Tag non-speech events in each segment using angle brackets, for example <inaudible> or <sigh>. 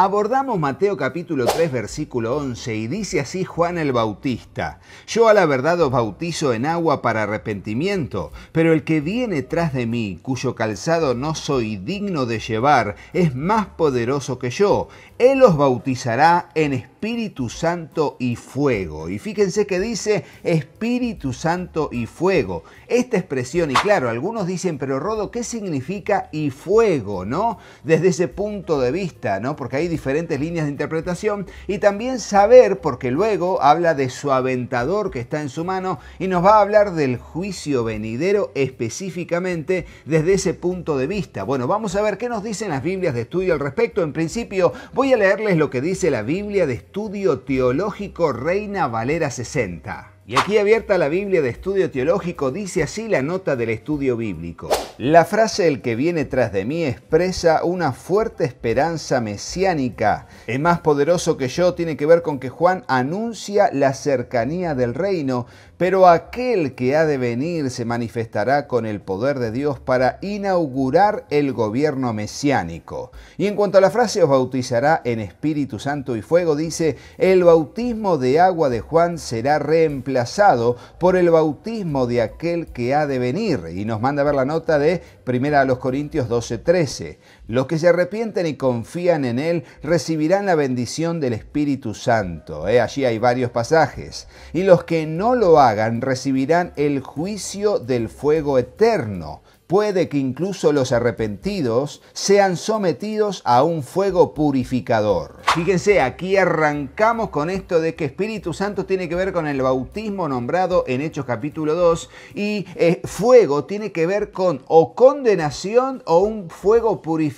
Abordamos Mateo capítulo 3 versículo 11 y dice así Juan el Bautista, Yo a la verdad os bautizo en agua para arrepentimiento, pero el que viene tras de mí, cuyo calzado no soy digno de llevar, es más poderoso que yo. Él os bautizará en Espíritu Santo y fuego. Y fíjense que dice Espíritu Santo y fuego. Esta expresión, y claro, algunos dicen, pero Rodo, ¿qué significa y fuego? ¿No? Desde ese punto de vista, ¿no? Porque ahí diferentes líneas de interpretación, y también saber, porque luego habla de su aventador que está en su mano y nos va a hablar del juicio venidero específicamente desde ese punto de vista. Bueno, vamos a ver qué nos dicen las Biblias de estudio al respecto. En principio, voy a leerles lo que dice la Biblia de estudio teológico Reina Valera 60. Y aquí abierta la Biblia de estudio teológico dice así la nota del estudio bíblico. La frase el que viene tras de mí expresa una fuerte esperanza mesiánica. Es más poderoso que yo tiene que ver con que Juan anuncia la cercanía del reino, pero aquel que ha de venir se manifestará con el poder de Dios para inaugurar el gobierno mesiánico. Y en cuanto a la frase os bautizará en Espíritu Santo y fuego, dice, el bautismo de agua de Juan será reemplazado asado por el bautismo de aquel que ha de venir. Y nos manda a ver la nota de 1 Corintios 12:13. Los que se arrepienten y confían en Él recibirán la bendición del Espíritu Santo. Eh, allí hay varios pasajes. Y los que no lo hagan recibirán el juicio del fuego eterno. Puede que incluso los arrepentidos sean sometidos a un fuego purificador. Fíjense, aquí arrancamos con esto de que Espíritu Santo tiene que ver con el bautismo nombrado en Hechos capítulo 2 y eh, fuego tiene que ver con o condenación o un fuego purificador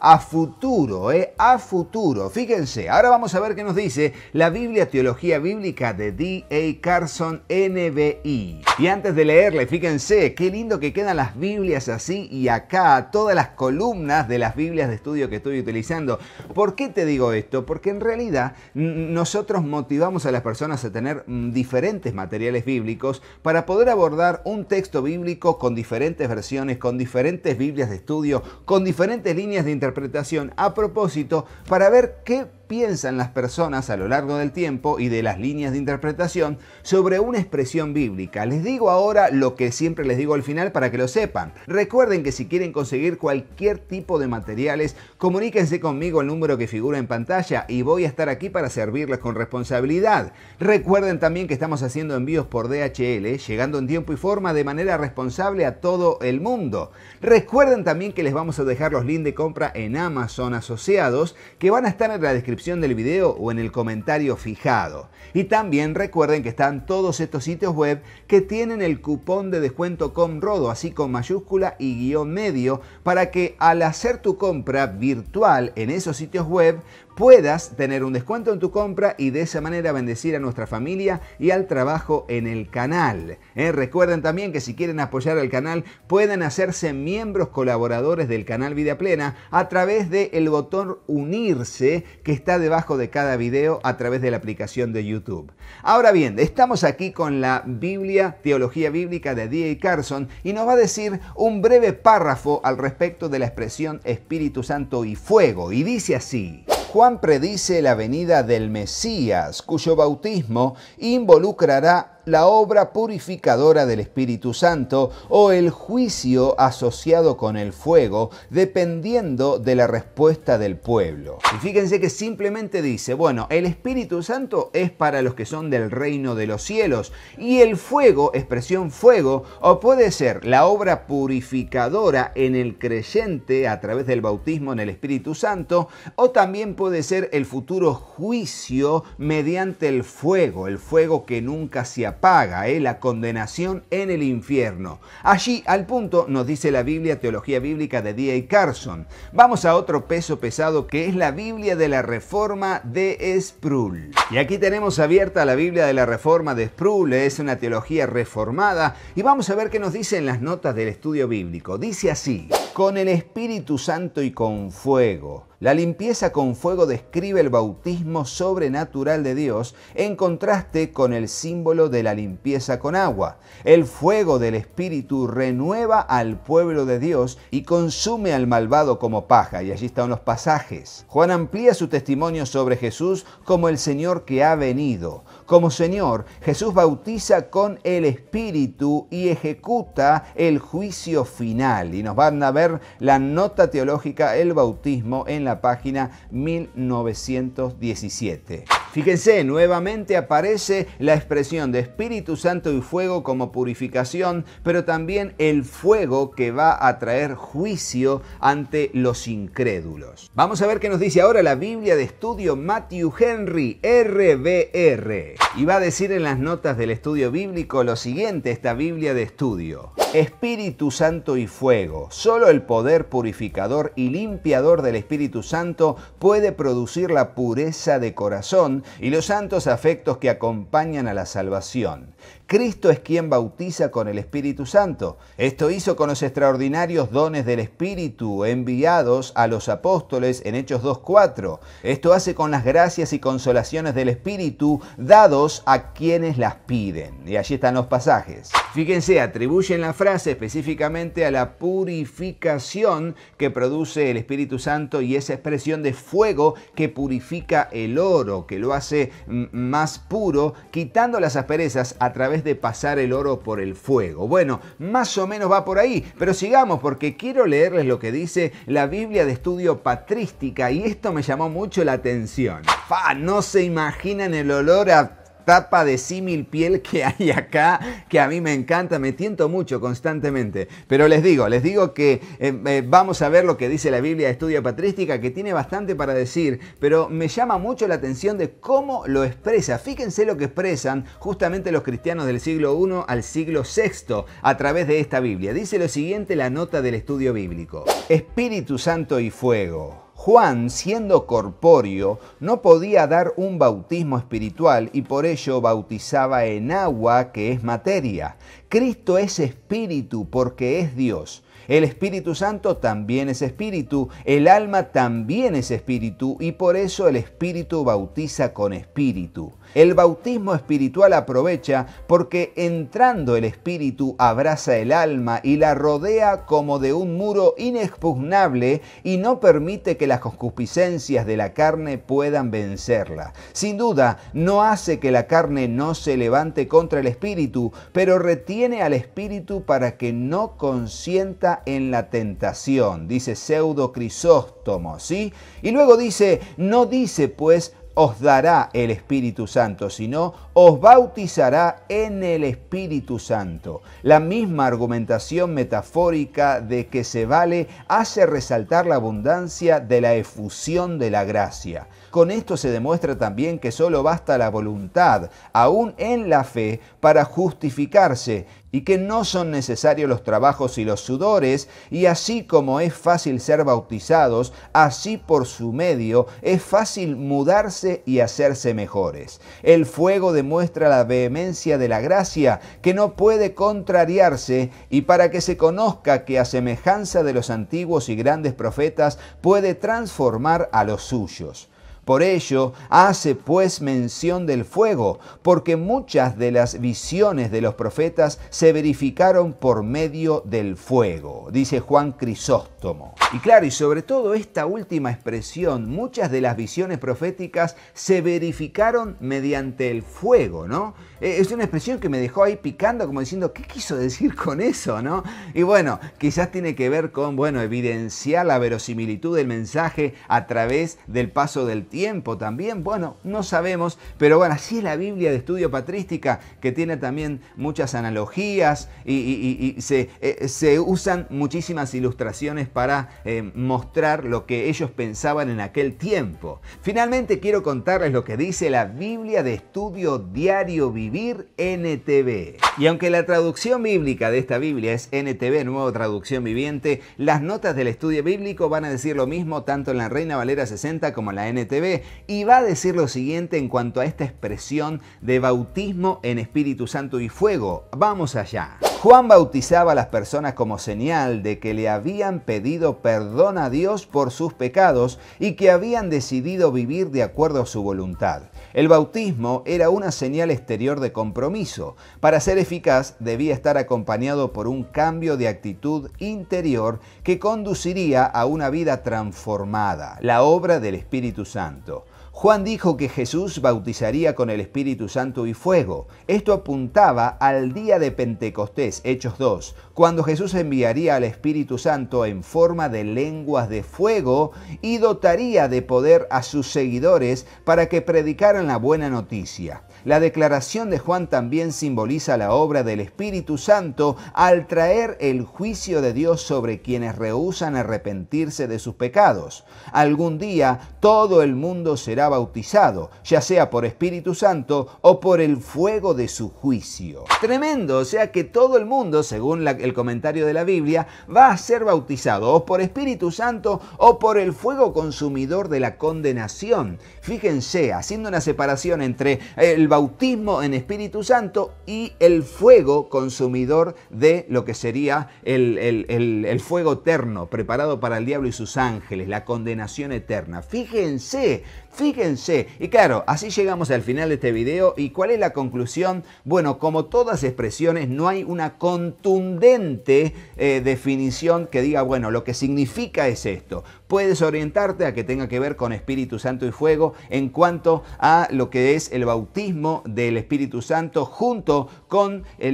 a futuro, eh, a futuro. Fíjense, ahora vamos a ver qué nos dice la Biblia Teología Bíblica de D.A. Carson NBI. Y antes de leerle, fíjense, qué lindo que quedan las Biblias así y acá, todas las columnas de las Biblias de estudio que estoy utilizando. ¿Por qué te digo esto? Porque en realidad nosotros motivamos a las personas a tener mm, diferentes materiales bíblicos para poder abordar un texto bíblico con diferentes versiones, con diferentes Biblias de estudio, con diferentes diferentes líneas de interpretación a propósito para ver qué piensan las personas a lo largo del tiempo y de las líneas de interpretación sobre una expresión bíblica. Les digo ahora lo que siempre les digo al final para que lo sepan. Recuerden que si quieren conseguir cualquier tipo de materiales, comuníquense conmigo el número que figura en pantalla y voy a estar aquí para servirles con responsabilidad. Recuerden también que estamos haciendo envíos por DHL, llegando en tiempo y forma de manera responsable a todo el mundo. Recuerden también que les vamos a dejar los links de compra en Amazon asociados que van a estar en la descripción del video o en el comentario fijado. Y también recuerden que están todos estos sitios web que tienen el cupón de descuento con rodo así con mayúscula y guión medio, para que al hacer tu compra virtual en esos sitios web puedas tener un descuento en tu compra y de esa manera bendecir a nuestra familia y al trabajo en el canal. ¿eh? Recuerden también que si quieren apoyar al canal pueden hacerse miembros colaboradores del canal Vida Plena a través del botón unirse que está debajo de cada video a través de la aplicación de YouTube. Ahora bien, estamos aquí con la Biblia, Teología Bíblica de D.A. Carson y nos va a decir un breve párrafo al respecto de la expresión Espíritu Santo y Fuego y dice así. Juan predice la venida del Mesías, cuyo bautismo involucrará la obra purificadora del Espíritu Santo o el juicio asociado con el fuego, dependiendo de la respuesta del pueblo. Y fíjense que simplemente dice, bueno, el Espíritu Santo es para los que son del reino de los cielos y el fuego, expresión fuego, o puede ser la obra purificadora en el creyente a través del bautismo en el Espíritu Santo, o también puede ser el futuro juicio mediante el fuego, el fuego que nunca se paga eh, la condenación en el infierno. Allí al punto nos dice la Biblia, Teología Bíblica de D.A. Carson. Vamos a otro peso pesado que es la Biblia de la Reforma de Sproul. Y aquí tenemos abierta la Biblia de la Reforma de Sproul, eh, es una teología reformada y vamos a ver qué nos dicen las notas del estudio bíblico. Dice así, con el Espíritu Santo y con fuego la limpieza con fuego describe el bautismo sobrenatural de Dios en contraste con el símbolo de la limpieza con agua. El fuego del Espíritu renueva al pueblo de Dios y consume al malvado como paja. Y allí están los pasajes. Juan amplía su testimonio sobre Jesús como el Señor que ha venido. Como Señor, Jesús bautiza con el Espíritu y ejecuta el juicio final. Y nos van a ver la nota teológica, el bautismo en la página 1917. Fíjense, nuevamente aparece la expresión de Espíritu Santo y fuego como purificación, pero también el fuego que va a traer juicio ante los incrédulos. Vamos a ver qué nos dice ahora la Biblia de estudio Matthew Henry, RBR. Y va a decir en las notas del estudio bíblico lo siguiente, esta Biblia de estudio. Espíritu Santo y fuego. Solo el poder purificador y limpiador del Espíritu Santo puede producir la pureza de corazón y los santos afectos que acompañan a la salvación, Cristo es quien bautiza con el Espíritu Santo. Esto hizo con los extraordinarios dones del Espíritu enviados a los apóstoles en Hechos 2.4. Esto hace con las gracias y consolaciones del Espíritu dados a quienes las piden. Y allí están los pasajes. Fíjense, atribuyen la frase específicamente a la purificación que produce el Espíritu Santo y esa expresión de fuego que purifica el oro, que lo hace más puro, quitando las asperezas a través de pasar el oro por el fuego. Bueno, más o menos va por ahí, pero sigamos porque quiero leerles lo que dice la Biblia de estudio patrística y esto me llamó mucho la atención. ¡Fa! No se imaginan el olor a tapa de símil piel que hay acá, que a mí me encanta, me tiento mucho constantemente. Pero les digo, les digo que eh, eh, vamos a ver lo que dice la Biblia de Estudia Patrística, que tiene bastante para decir, pero me llama mucho la atención de cómo lo expresa. Fíjense lo que expresan justamente los cristianos del siglo I al siglo VI a través de esta Biblia. Dice lo siguiente la nota del estudio bíblico. Espíritu Santo y fuego. Juan, siendo corpóreo, no podía dar un bautismo espiritual y por ello bautizaba en agua, que es materia. Cristo es espíritu porque es Dios. El Espíritu Santo también es espíritu, el alma también es espíritu y por eso el espíritu bautiza con espíritu. El bautismo espiritual aprovecha porque entrando el espíritu abraza el alma y la rodea como de un muro inexpugnable y no permite que las concupiscencias de la carne puedan vencerla. Sin duda, no hace que la carne no se levante contra el espíritu, pero retiene al espíritu para que no consienta en la tentación, dice Pseudo Crisóstomo, ¿sí? Y luego dice, no dice pues os dará el Espíritu Santo, sino os bautizará en el Espíritu Santo. La misma argumentación metafórica de que se vale hace resaltar la abundancia de la efusión de la gracia. Con esto se demuestra también que solo basta la voluntad, aún en la fe, para justificarse, y que no son necesarios los trabajos y los sudores, y así como es fácil ser bautizados, así por su medio es fácil mudarse y hacerse mejores. El fuego demuestra la vehemencia de la gracia, que no puede contrariarse, y para que se conozca que a semejanza de los antiguos y grandes profetas puede transformar a los suyos. Por ello hace pues mención del fuego, porque muchas de las visiones de los profetas se verificaron por medio del fuego, dice Juan Crisóstomo. Y claro, y sobre todo esta última expresión, muchas de las visiones proféticas se verificaron mediante el fuego, ¿no? E, es una expresión que me dejó ahí picando como diciendo, ¿qué quiso decir <laughs> con eso, no? Y bueno, quizás tiene que ver con, bueno, evidenciar la verosimilitud del mensaje a través del paso del tiempo también, bueno, no sabemos, pero bueno, así es la Biblia de estudio patrística que tiene también muchas analogías y, eh, se usan muchísimas ilustraciones para eh, mostrar lo que ellos pensaban en aquel tiempo. Finalmente quiero contarles lo que dice la Biblia de Estudio Diario Vivir NTV. Y aunque la traducción bíblica de esta Biblia es NTV, Nueva Traducción Viviente, las notas del estudio bíblico van a decir lo mismo tanto en la Reina Valera 60 como en la NTV y va a decir lo siguiente en cuanto a esta expresión de bautismo en Espíritu Santo y fuego. Vamos allá. Juan bautizaba a las personas como señal de que le habían pedido perdón a Dios por sus pecados y que habían decidido vivir de acuerdo a su voluntad. El bautismo era una señal exterior de compromiso. Para ser eficaz debía estar acompañado por un cambio de actitud interior que conduciría a una vida transformada, la obra del Espíritu Santo. Juan dijo que Jesús bautizaría con el Espíritu Santo y fuego. Esto apuntaba al día de Pentecostés, Hechos 2, cuando Jesús enviaría al Espíritu Santo en forma de lenguas de fuego y dotaría de poder a sus seguidores para que predicaran la buena noticia. La declaración de Juan también simboliza la obra del Espíritu Santo al traer el juicio de Dios sobre quienes rehúsan arrepentirse de sus pecados. Algún día todo el mundo será bautizado, ya sea por Espíritu Santo o por el fuego de su juicio. Tremendo, o sea que todo el mundo, según el comentario de la Biblia, va a ser bautizado o por Espíritu Santo o por el fuego consumidor de la condenación. Fíjense, haciendo una separación entre el bautismo en Espíritu Santo y el fuego consumidor de lo que sería el, fuego eterno preparado para el diablo y sus ángeles, la condenación eterna. Fíjense Fíjense, y claro, así llegamos al final de este video y cuál es la conclusión. Bueno, como todas expresiones, no hay una contundente eh, definición que diga, bueno, lo que significa es esto. Puedes orientarte a que tenga que ver con Espíritu Santo y Fuego en cuanto a lo que es el bautismo del Espíritu Santo junto con eh,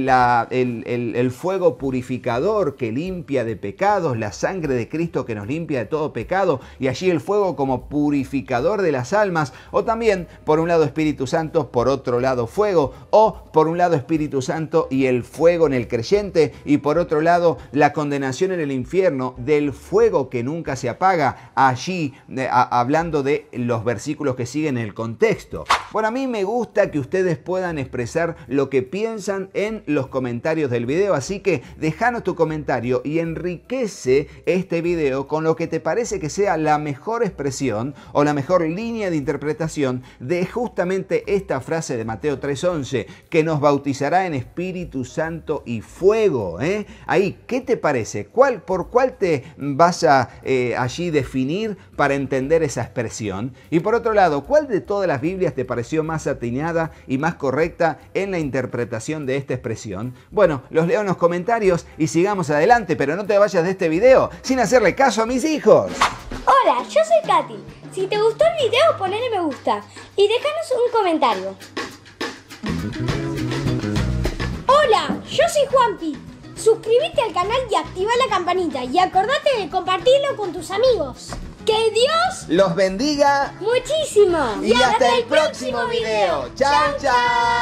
el, fuego purificador que limpia de pecados, la sangre de Cristo que nos limpia de todo pecado y allí el fuego como purificador de la almas, o también por un lado Espíritu Santo, por otro lado fuego, o por un lado Espíritu Santo y el fuego en el creyente, y por otro lado la condenación en el infierno del fuego que nunca se apaga, allí eh, hablando de los versículos que siguen en el contexto. Bueno, a mí me gusta que ustedes puedan expresar lo que piensan en los comentarios del video, así que déjanos tu comentario y enriquece este video con lo que te parece que sea la mejor expresión o la mejor línea de interpretación de justamente esta frase de Mateo 3:11, que nos bautizará en Espíritu Santo y fuego. ¿eh? Ahí, ¿qué te parece? ¿Cuál, ¿Por cuál te vas a eh, allí definir para entender esa expresión? Y por otro lado, ¿cuál de todas las Biblias te pareció más atinada y más correcta en la interpretación de esta expresión? Bueno, los leo en los comentarios y sigamos adelante, pero no te vayas de este video sin hacerle caso a mis hijos. Hola, yo soy Katy. Si te gustó el video, ponle me gusta y déjanos un comentario. Hola, yo soy Juanpi. Suscríbete al canal y activa la campanita y acordate de compartirlo con tus amigos. Que Dios los bendiga muchísimo. Y, hasta, el próximo, próximo video. Chao, chao.